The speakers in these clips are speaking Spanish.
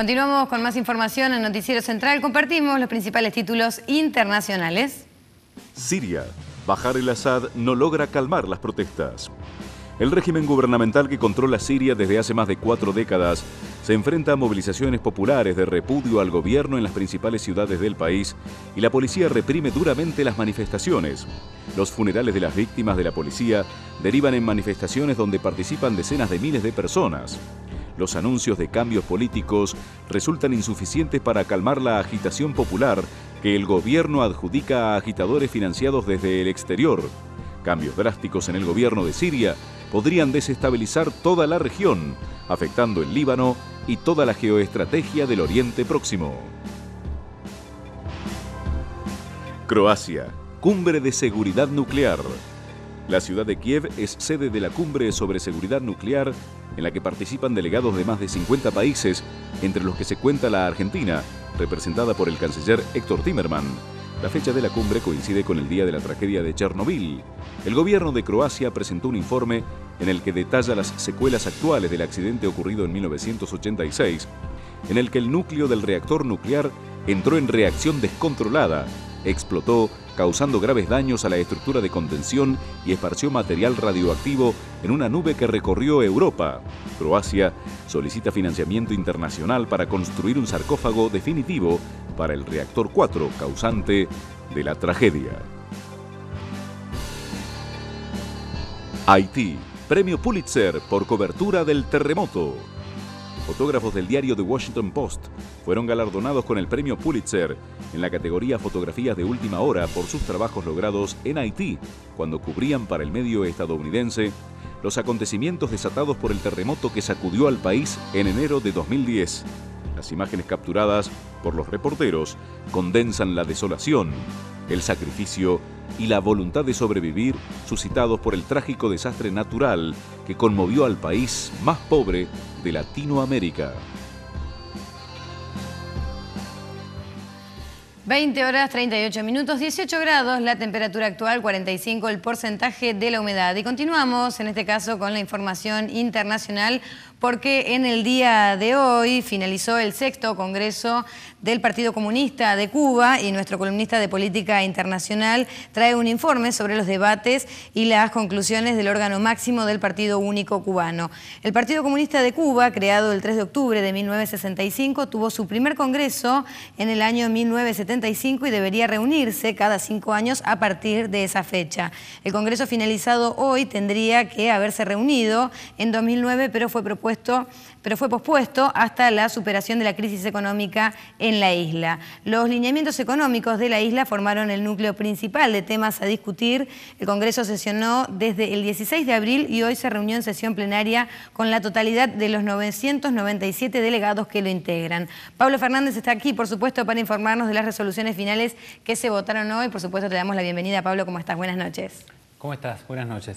Continuamos con más información en Noticiero Central. Compartimos los principales títulos internacionales. Siria. Bajar el Assad no logra calmar las protestas. El régimen gubernamental que controla Siria desde hace más de cuatro décadas se enfrenta a movilizaciones populares de repudio al gobierno en las principales ciudades del país y la policía reprime duramente las manifestaciones. Los funerales de las víctimas de la policía derivan en manifestaciones donde participan decenas de miles de personas los anuncios de cambios políticos resultan insuficientes para calmar la agitación popular que el gobierno adjudica a agitadores financiados desde el exterior. Cambios drásticos en el gobierno de Siria podrían desestabilizar toda la región, afectando el Líbano y toda la geoestrategia del Oriente Próximo. Croacia, Cumbre de Seguridad Nuclear. La ciudad de Kiev es sede de la Cumbre sobre Seguridad Nuclear en la que participan delegados de más de 50 países, entre los que se cuenta la Argentina, representada por el canciller Héctor Timerman. La fecha de la cumbre coincide con el día de la tragedia de Chernobyl. El gobierno de Croacia presentó un informe en el que detalla las secuelas actuales del accidente ocurrido en 1986, en el que el núcleo del reactor nuclear entró en reacción descontrolada, explotó causando graves daños a la estructura de contención y esparció material radioactivo en una nube que recorrió Europa. Croacia solicita financiamiento internacional para construir un sarcófago definitivo para el reactor 4, causante de la tragedia. Haití, Premio Pulitzer por cobertura del terremoto fotógrafos del diario The Washington Post fueron galardonados con el premio Pulitzer en la categoría Fotografías de Última Hora por sus trabajos logrados en Haití, cuando cubrían para el medio estadounidense los acontecimientos desatados por el terremoto que sacudió al país en enero de 2010. Las imágenes capturadas por los reporteros condensan la desolación el sacrificio y la voluntad de sobrevivir suscitados por el trágico desastre natural que conmovió al país más pobre de Latinoamérica. 20 horas 38 minutos, 18 grados, la temperatura actual 45, el porcentaje de la humedad. Y continuamos en este caso con la información internacional porque en el día de hoy finalizó el sexto Congreso del Partido Comunista de Cuba y nuestro columnista de Política Internacional trae un informe sobre los debates y las conclusiones del órgano máximo del Partido Único Cubano. El Partido Comunista de Cuba, creado el 3 de octubre de 1965, tuvo su primer Congreso en el año 1975 y debería reunirse cada cinco años a partir de esa fecha. El Congreso finalizado hoy tendría que haberse reunido en 2009, pero fue propuesto pero fue pospuesto hasta la superación de la crisis económica en la isla. Los lineamientos económicos de la isla formaron el núcleo principal de temas a discutir. El Congreso sesionó desde el 16 de abril y hoy se reunió en sesión plenaria con la totalidad de los 997 delegados que lo integran. Pablo Fernández está aquí, por supuesto, para informarnos de las resoluciones finales que se votaron hoy. Por supuesto, te damos la bienvenida. Pablo, ¿cómo estás? Buenas noches. ¿Cómo estás? Buenas noches.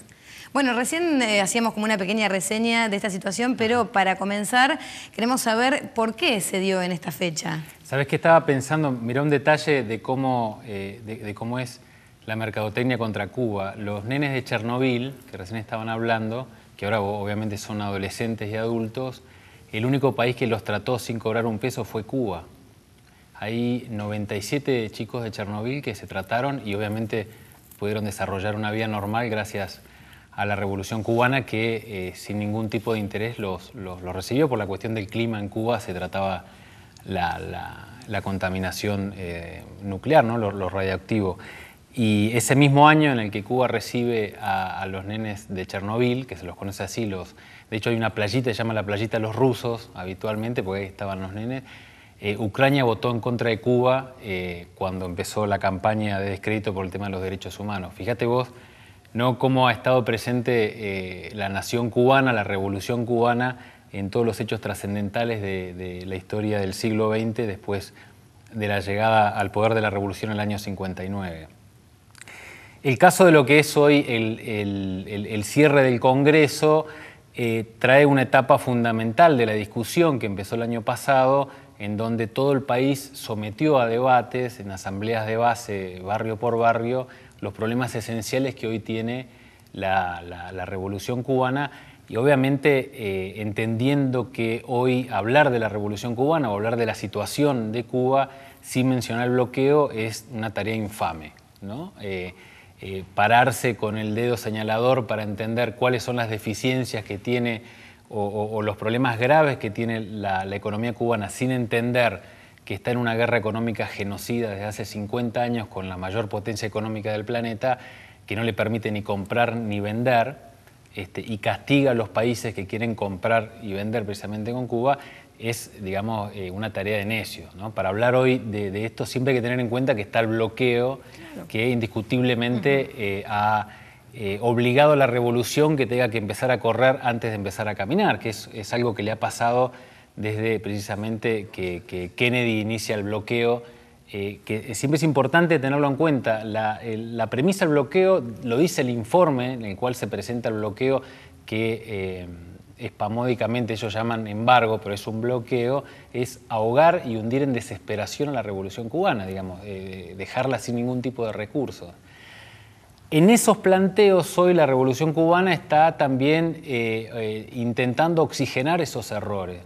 Bueno, recién eh, hacíamos como una pequeña reseña de esta situación, pero para comenzar queremos saber por qué se dio en esta fecha. Sabes que estaba pensando, mirá un detalle de cómo, eh, de cómo es la mercadotecnia contra Cuba. Los nenes de Chernobyl, que recién estaban hablando, que ahora obviamente son adolescentes y adultos, el único país que los trató sin cobrar un peso fue Cuba. Hay 97 chicos de Chernobyl que se trataron y obviamente pudieron desarrollar una vida normal gracias a la Revolución Cubana, que eh, sin ningún tipo de interés los, los, recibió. Por la cuestión del clima en Cuba se trataba la, la, contaminación eh, nuclear, ¿no? lo, radioactivo. Y ese mismo año en el que Cuba recibe a, los nenes de Chernóbil, que se los conoce así, los, de hecho hay una playita, se llama la playita los rusos habitualmente, porque ahí estaban los nenes, eh, Ucrania votó en contra de Cuba eh, cuando empezó la campaña de descrédito por el tema de los derechos humanos. Fíjate vos, no cómo ha estado presente eh, la nación cubana, la revolución cubana, en todos los hechos trascendentales de, la historia del siglo XX después de la llegada al poder de la revolución en el año 59. El caso de lo que es hoy el, el cierre del Congreso trae una etapa fundamental de la discusión que empezó el año pasado en donde todo el país sometió a debates, en asambleas de base, barrio por barrio, los problemas esenciales que hoy tiene la, revolución cubana. Y obviamente eh, entendiendo que hoy hablar de la revolución cubana o hablar de la situación de Cuba sin mencionar el bloqueo es una tarea infame. Eh, eh, pararse con el dedo señalador para entender cuáles son las deficiencias que tiene o, los problemas graves que tiene la, economía cubana sin entender que está en una guerra económica genocida desde hace 50 años con la mayor potencia económica del planeta, que no le permite ni comprar ni vender, este, y castiga a los países que quieren comprar y vender precisamente con Cuba, es, digamos, eh, una tarea de necio. Para hablar hoy de, esto siempre hay que tener en cuenta que está el bloqueo que indiscutiblemente eh, ha eh, obligado a la revolución que tenga que empezar a correr antes de empezar a caminar, que es, algo que le ha pasado desde precisamente que, Kennedy inicia el bloqueo, eh, que siempre es importante tenerlo en cuenta. La, premisa del bloqueo lo dice el informe en el cual se presenta el bloqueo que eh, espamódicamente ellos llaman embargo, pero es un bloqueo, es ahogar y hundir en desesperación a la revolución cubana, digamos, dejarla sin ningún tipo de recurso. En esos planteos hoy la Revolución Cubana está también eh, eh, intentando oxigenar esos errores,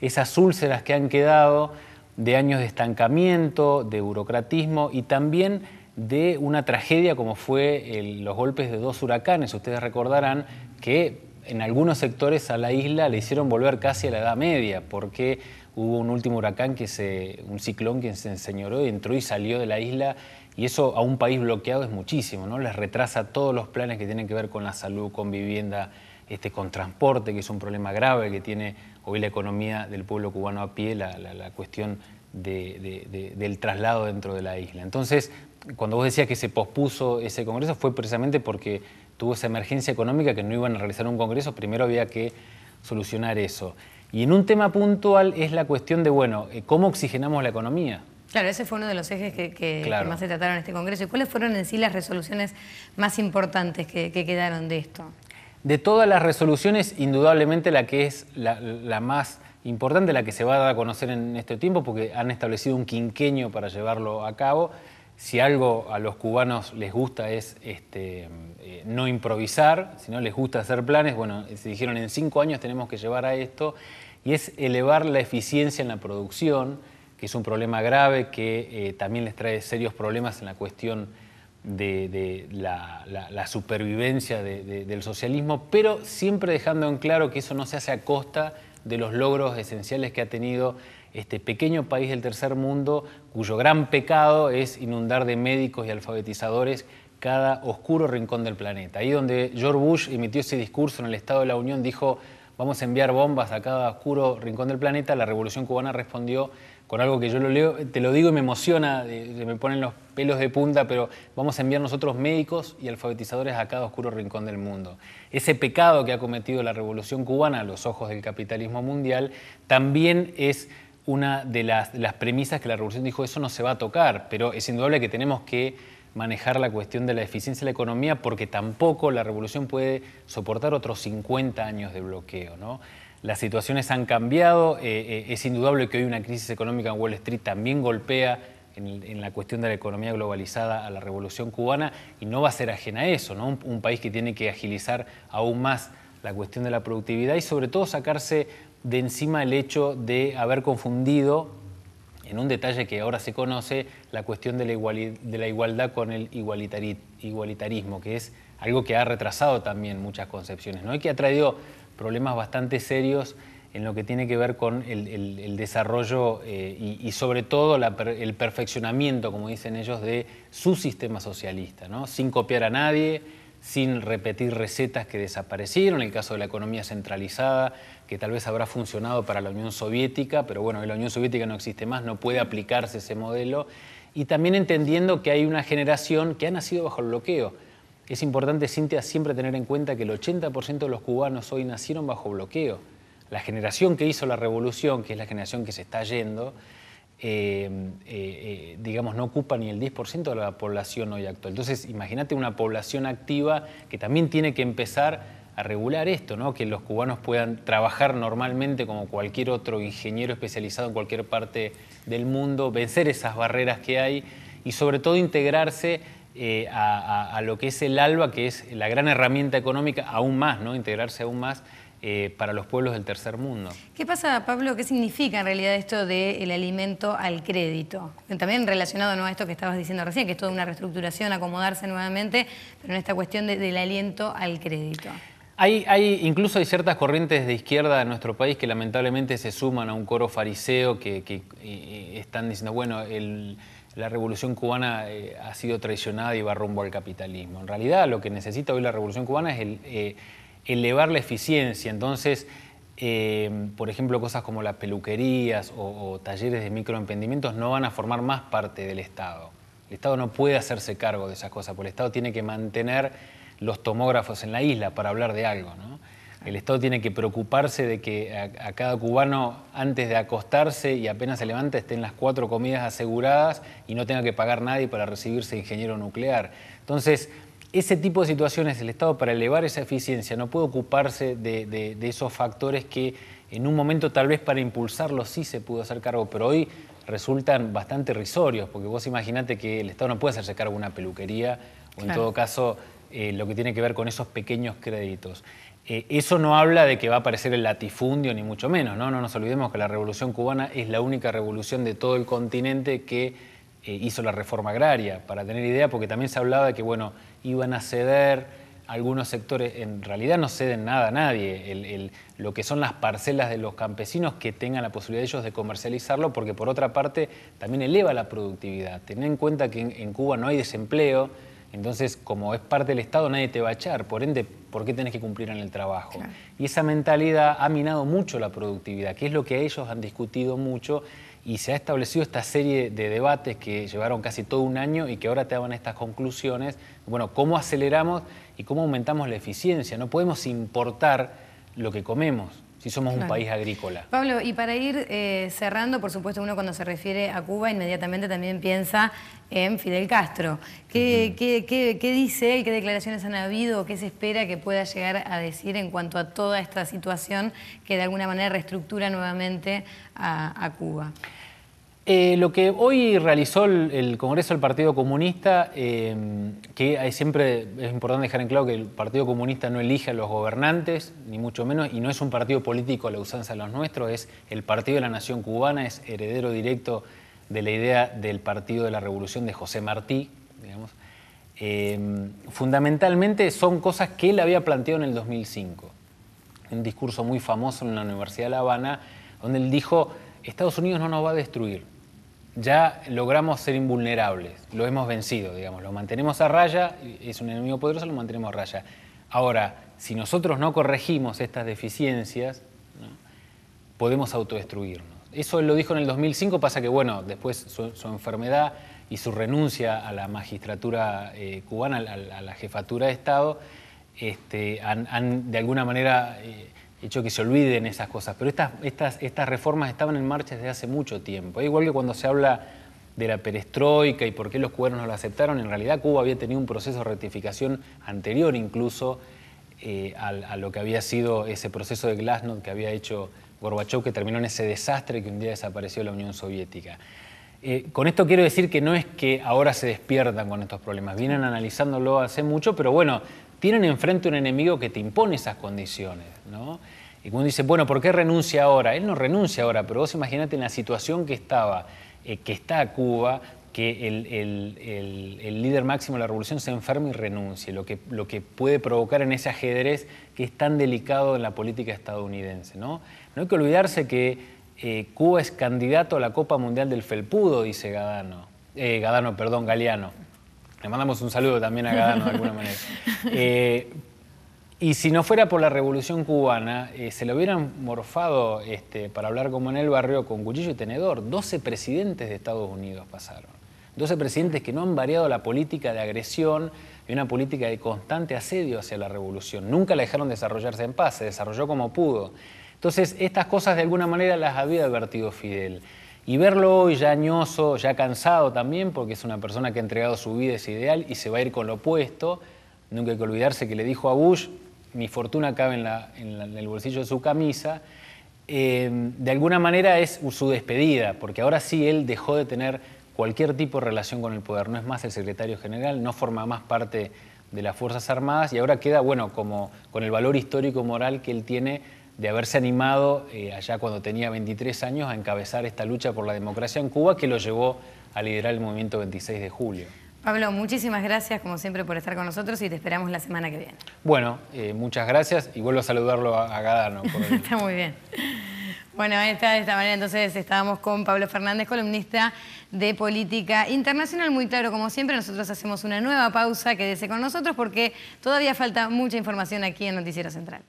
esas, úlceras que han quedado de años de estancamiento, de burocratismo y también de una tragedia como fue los golpes de dos huracanes. Ustedes recordarán que en algunos sectores a la isla le hicieron volver casi a la Edad Media, porque hubo un último huracán, que se, un ciclón que se enseñoró, entró y salió de la isla y eso a un país bloqueado es muchísimo, ¿no? Les retrasa todos los planes que tienen que ver con la salud, con vivienda, este, con transporte, que es un problema grave que tiene hoy la economía del pueblo cubano a pie, la, cuestión del traslado dentro de la isla. Entonces, cuando vos decías que se pospuso ese congreso, fue precisamente porque tuvo esa emergencia económica que no iban a realizar un congreso, primero había que solucionar eso. Y en un tema puntual es la cuestión de, bueno, eh, ¿cómo oxigenamos la economía? Claro, ese fue uno de los ejes que, más se trataron en este Congreso. cuáles fueron en sí las resoluciones más importantes que, quedaron de esto? De todas las resoluciones, indudablemente la que es la, más importante, la que se va a dar a conocer en este tiempo, porque han establecido un quinqueño para llevarlo a cabo. Si algo a los cubanos les gusta es este, eh, no improvisar, si no les gusta hacer planes, bueno, se dijeron en cinco años tenemos que llevar a esto, y es elevar la eficiencia en la producción, que es un problema grave que eh, también les trae serios problemas en la cuestión de, la, supervivencia del socialismo, pero siempre dejando en claro que eso no se hace a costa de los logros esenciales que ha tenido este pequeño país del tercer mundo, cuyo gran pecado es inundar de médicos y alfabetizadores cada oscuro rincón del planeta. Ahí donde George Bush emitió ese discurso en el Estado de la Unión, dijo, vamos a enviar bombas a cada oscuro rincón del planeta, la Revolución cubana respondió con algo que yo lo leo, te lo digo y me emociona, me ponen los pelos de punta, pero vamos a enviar nosotros médicos y alfabetizadores a cada oscuro rincón del mundo. Ese pecado que ha cometido la revolución cubana a los ojos del capitalismo mundial también es una de las, premisas que la revolución dijo, eso no se va a tocar, pero es indudable que tenemos que manejar la cuestión de la eficiencia de la economía porque tampoco la revolución puede soportar otros 50 años de bloqueo las situaciones han cambiado, eh, eh, es indudable que hoy una crisis económica en Wall Street también golpea en, la cuestión de la economía globalizada a la revolución cubana y no va a ser ajena a eso, ¿no? un, país que tiene que agilizar aún más la cuestión de la productividad y sobre todo sacarse de encima el hecho de haber confundido en un detalle que ahora se conoce, la cuestión de la, igualdad con el igualitarismo, que es algo que ha retrasado también muchas concepciones, ¿no? que problemas bastante serios en lo que tiene que ver con el, desarrollo eh, y, sobre todo el perfeccionamiento, como dicen ellos, de su sistema socialista, sin copiar a nadie, sin repetir recetas que desaparecieron, en el caso de la economía centralizada, que tal vez habrá funcionado para la Unión Soviética, pero bueno, la Unión Soviética no existe más, no puede aplicarse ese modelo, y también entendiendo que hay una generación que ha nacido bajo el bloqueo es importante, Cintia, siempre tener en cuenta que el 80% de los cubanos hoy nacieron bajo bloqueo. La generación que hizo la revolución, que es la generación que se está yendo, eh, eh, eh, digamos, no ocupa ni el 10% de la población hoy actual. Entonces, imagínate una población activa que también tiene que empezar a regular esto, ¿no? que los cubanos puedan trabajar normalmente como cualquier otro ingeniero especializado en cualquier parte del mundo, vencer esas barreras que hay y sobre todo integrarse eh, a, lo que es el ALBA, que es la gran herramienta económica, aún más, ¿no? integrarse aún más eh, para los pueblos del tercer mundo. ¿Qué pasa, Pablo? ¿Qué significa en realidad esto del alimento al crédito? También relacionado ¿no? a esto que estabas diciendo recién, que es toda una reestructuración, acomodarse nuevamente, pero en esta cuestión del aliento al crédito. Hay, hay, incluso hay ciertas corrientes de izquierda en nuestro país que lamentablemente se suman a un coro fariseo que eh, están diciendo, bueno, el la revolución cubana eh, ha sido traicionada y va rumbo al capitalismo. En realidad lo que necesita hoy la revolución cubana es eh, elevar la eficiencia. Entonces, eh, por ejemplo, cosas como las peluquerías o, talleres de microemprendimientos no van a formar más parte del Estado. El Estado no puede hacerse cargo de esas cosas, porque el Estado tiene que mantener los tomógrafos en la isla para hablar de algo. El Estado tiene que preocuparse de que a, cada cubano, antes de acostarse y apenas se levanta, estén las cuatro comidas aseguradas y no tenga que pagar nadie para recibirse ingeniero nuclear. Entonces, ese tipo de situaciones, el Estado para elevar esa eficiencia no puede ocuparse de, esos factores que en un momento tal vez para impulsarlos sí se pudo hacer cargo, pero hoy resultan bastante risorios, porque vos imaginate que el Estado no puede hacerse cargo de una peluquería o en todo caso eh, lo que tiene que ver con esos pequeños créditos. Eh, eso no habla de que va a aparecer el latifundio, ni mucho menos, ¿no? No nos olvidemos que la revolución cubana es la única revolución de todo el continente que eh, hizo la reforma agraria, para tener idea, porque también se hablaba de que, bueno, iban a ceder algunos sectores, en realidad no ceden nada a nadie, lo que son las parcelas de los campesinos que tengan la posibilidad de ellos de comercializarlo, porque por otra parte también eleva la productividad. Ten en cuenta que en Cuba no hay desempleo, entonces, como es parte del Estado, nadie te va a echar. Por ende, ¿por qué tenés que cumplir en el trabajo? Y esa mentalidad ha minado mucho la productividad, que es lo que ellos han discutido mucho y se ha establecido esta serie de debates que llevaron casi todo un año y que ahora te dan estas conclusiones. Bueno, ¿cómo aceleramos y cómo aumentamos la eficiencia? No podemos importar lo que comemos si somos un país agrícola. Pablo, y para ir eh, cerrando, por supuesto uno cuando se refiere a Cuba inmediatamente también piensa en Fidel Castro. ¿Qué, dice él? ¿Qué declaraciones han habido? ¿Qué se espera que pueda llegar a decir en cuanto a toda esta situación que de alguna manera reestructura nuevamente a Cuba? Eh, lo que hoy realizó el, Congreso del Partido Comunista, em, que siempre es importante dejar en claro que el Partido Comunista no elige a los gobernantes, ni mucho menos, y no es un partido político a la usanza de los nuestros, es el Partido de la Nación Cubana, es heredero directo de la idea del Partido de la Revolución de José Martí, digamos. Em, fundamentalmente son cosas que él había planteado en el 2005, un discurso muy famoso en la Universidad de La Habana, donde él dijo, Estados Unidos no nos va a destruir, ya logramos ser invulnerables, lo hemos vencido, digamos, lo mantenemos a raya, es un enemigo poderoso, lo mantenemos a raya. Ahora, si nosotros no corregimos estas deficiencias, podemos autodestruirnos. Eso lo dijo en el 2005, pasa que, bueno, después su, enfermedad y su renuncia a la magistratura eh, cubana, a, la jefatura de Estado, este, han, de alguna manera eh, hecho que se olviden esas cosas. Pero estas, estas, estas reformas estaban en marcha desde hace mucho tiempo. igual que cuando se habla de la perestroika y por qué los cubanos no la aceptaron, en realidad Cuba había tenido un proceso de rectificación anterior incluso eh, a, lo que había sido ese proceso de Glasnost que había hecho Gorbachev, que terminó en ese desastre que un día desapareció la Unión Soviética. Eh, con esto quiero decir que no es que ahora se despiertan con estos problemas, vienen analizándolo hace mucho, pero bueno, tienen enfrente un enemigo que te impone esas condiciones, ¿no? Y uno dice, bueno, ¿por qué renuncia ahora? Él no renuncia ahora, pero vos imagínate en la situación que estaba, eh, que está Cuba, que el, líder máximo de la revolución se enferme y renuncie, lo que, puede provocar en ese ajedrez que es tan delicado en la política estadounidense. No, no hay que olvidarse que eh, Cuba es candidato a la Copa Mundial del Felpudo, dice Gadano. Eh, Gadano, perdón, Galeano le mandamos un saludo también a Gadano de alguna manera. Eh, y si no fuera por la revolución cubana, eh, se lo hubieran morfado, este, para hablar como en el barrio, con cuchillo y tenedor. 12 presidentes de Estados Unidos pasaron. 12 presidentes que no han variado la política de agresión y una política de constante asedio hacia la revolución. Nunca la dejaron desarrollarse en paz, se desarrolló como pudo. Entonces, estas cosas de alguna manera las había advertido Fidel. Y verlo hoy ya añoso, ya cansado también, porque es una persona que ha entregado su vida es ideal y se va a ir con lo opuesto. Nunca hay que olvidarse que le dijo a Bush, mi fortuna cabe en, el bolsillo de su camisa. Eh, de alguna manera es su despedida, porque ahora sí él dejó de tener cualquier tipo de relación con el poder. No es más el secretario general, no forma más parte de las Fuerzas Armadas y ahora queda, bueno, como con el valor histórico-moral que él tiene de haberse animado eh, allá cuando tenía 23 años a encabezar esta lucha por la democracia en Cuba que lo llevó a liderar el movimiento 26 de julio. Pablo, muchísimas gracias como siempre por estar con nosotros y te esperamos la semana que viene. Bueno, eh, muchas gracias y vuelvo a saludarlo a, Gadano. Está muy bien. Bueno, ahí está, de esta manera entonces estábamos con Pablo Fernández, columnista de Política Internacional. Muy claro, como siempre, nosotros hacemos una nueva pausa, quédese con nosotros porque todavía falta mucha información aquí en Noticiero Central.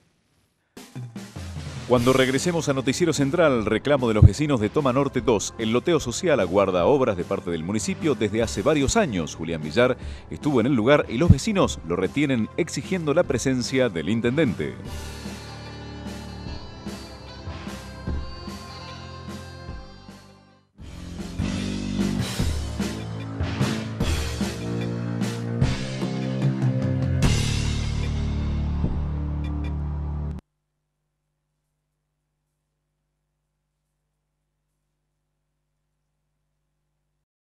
Cuando regresemos a Noticiero Central, reclamo de los vecinos de Toma Norte 2, el loteo social aguarda obras de parte del municipio desde hace varios años. Julián Villar estuvo en el lugar y los vecinos lo retienen exigiendo la presencia del intendente.